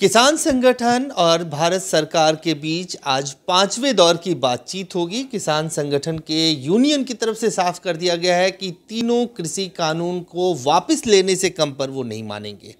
किसान संगठन और भारत सरकार के बीच आज पांचवें दौर की बातचीत होगी किसान संगठन के यूनियन की तरफ से साफ कर दिया गया है कि तीनों कृषि कानून को वापस लेने से कम पर वो नहीं मानेंगे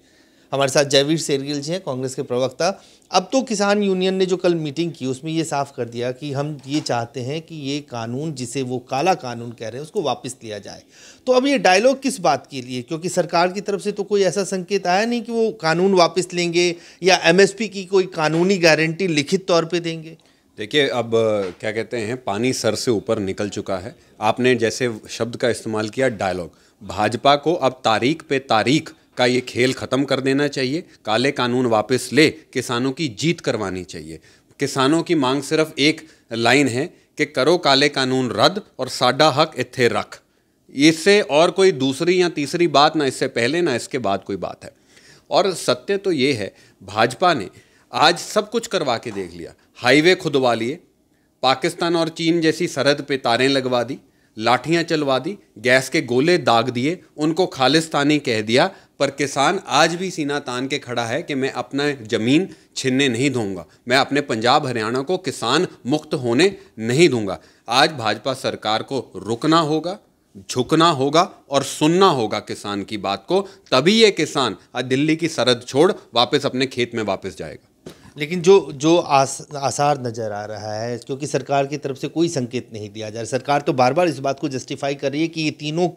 हमारे साथ जयवीर सेरगिल जी हैं कांग्रेस के प्रवक्ता अब तो किसान यूनियन ने जो कल मीटिंग की उसमें ये साफ कर दिया कि हम ये चाहते हैं कि ये कानून जिसे वो काला कानून कह रहे हैं उसको वापस लिया जाए तो अब ये डायलॉग किस बात के लिए क्योंकि सरकार की तरफ से तो कोई ऐसा संकेत आया नहीं कि वो कानून वापस लेंगे या एम की कोई कानूनी गारंटी लिखित तौर पर देंगे देखिए अब क्या कहते हैं पानी सर से ऊपर निकल चुका है आपने जैसे शब्द का इस्तेमाल किया डायलॉग भाजपा को अब तारीख पे तारीख का ये खेल ख़त्म कर देना चाहिए काले कानून वापस ले किसानों की जीत करवानी चाहिए किसानों की मांग सिर्फ एक लाइन है कि करो काले कानून रद्द और साडा हक इत्थे रख इससे और कोई दूसरी या तीसरी बात ना इससे पहले ना इसके बाद कोई बात है और सत्य तो ये है भाजपा ने आज सब कुछ करवा के देख लिया हाईवे खुदवा लिए पाकिस्तान और चीन जैसी सरहद पे तारें लगवा दी लाठियां चलवा दी गैस के गोले दाग दिए उनको खालिस्तानी कह दिया पर किसान आज भी सीना तान के खड़ा है कि मैं अपना ज़मीन छीनने नहीं दूंगा मैं अपने पंजाब हरियाणा को किसान मुक्त होने नहीं दूंगा आज भाजपा सरकार को रुकना होगा झुकना होगा और सुनना होगा किसान की बात को तभी ये किसान आज दिल्ली की सरहद छोड़ वापस अपने खेत में वापस जाएगा लेकिन जो जो आस, आसार नज़र आ रहा है क्योंकि सरकार की तरफ से कोई संकेत नहीं दिया जा रहा सरकार तो बार बार इस बात को जस्टिफाई कर रही है कि ये तीनों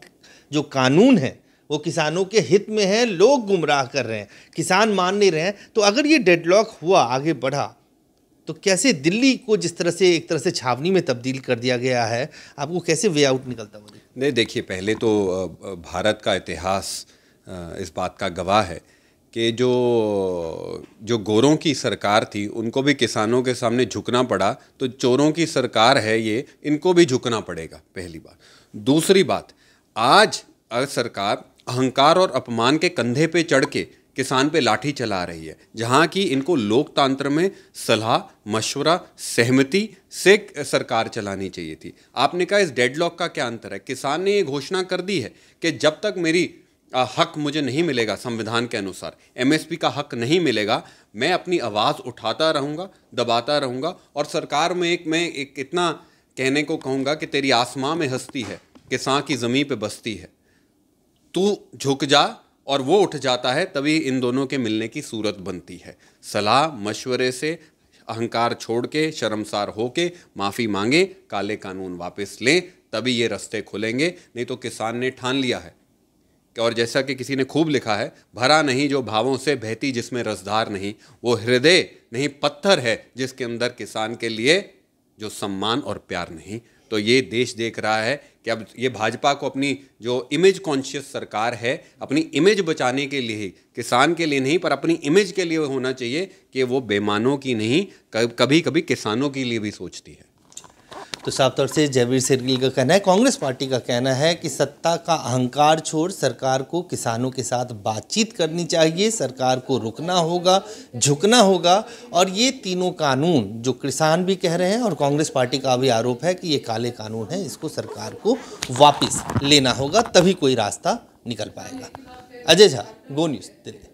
जो कानून हैं वो किसानों के हित में है लोग गुमराह कर रहे हैं किसान मान नहीं रहे हैं तो अगर ये डेडलॉक हुआ आगे बढ़ा तो कैसे दिल्ली को जिस तरह से एक तरह से छावनी में तब्दील कर दिया गया है आपको कैसे वे आउट निकलता हुआ नहीं देखिए पहले तो भारत का इतिहास इस बात का गवाह है कि जो जो गोरों की सरकार थी उनको भी किसानों के सामने झुकना पड़ा तो चोरों की सरकार है ये इनको भी झुकना पड़ेगा पहली बात दूसरी बात आज अगर सरकार अहंकार और अपमान के कंधे पे चढ़ के किसान पे लाठी चला रही है जहाँ की इनको लोकतंत्र में सलाह मशवरा सहमति से सरकार चलानी चाहिए थी आपने कहा इस डेडलॉक का क्या अंतर है किसान ने ये घोषणा कर दी है कि जब तक मेरी आ, हक मुझे नहीं मिलेगा संविधान के अनुसार एमएसपी का हक नहीं मिलेगा मैं अपनी आवाज़ उठाता रहूँगा दबाता रहूँगा और सरकार में एक मैं एक इतना कहने को कहूँगा कि तेरी आसमां में हस्ती है किसान की ज़मीन पर बस्ती है तू झुक जा और वो उठ जाता है तभी इन दोनों के मिलने की सूरत बनती है सलाह मशवरे से अहंकार छोड़ के शर्मसार हो के माफ़ी मांगे काले कानून वापस लें तभी ये रास्ते खुलेंगे नहीं तो किसान ने ठान लिया है और जैसा कि किसी ने खूब लिखा है भरा नहीं जो भावों से बहती जिसमें रसधार नहीं वो हृदय नहीं पत्थर है जिसके अंदर किसान के लिए जो सम्मान और प्यार नहीं तो ये देश देख रहा है कि अब ये भाजपा को अपनी जो इमेज कॉन्शियस सरकार है अपनी इमेज बचाने के लिए किसान के लिए नहीं पर अपनी इमेज के लिए होना चाहिए कि वो बेमानों की नहीं कभी कभी किसानों के लिए भी सोचती है तो साफ तौर से जयवीर सिरगिल का कहना है कांग्रेस पार्टी का कहना है कि सत्ता का अहंकार छोड़ सरकार को किसानों के साथ बातचीत करनी चाहिए सरकार को रुकना होगा झुकना होगा और ये तीनों कानून जो किसान भी कह रहे हैं और कांग्रेस पार्टी का भी आरोप है कि ये काले कानून हैं इसको सरकार को वापस लेना होगा तभी कोई रास्ता निकल पाएगा अजय झा गो न्यूज़ दिल्ली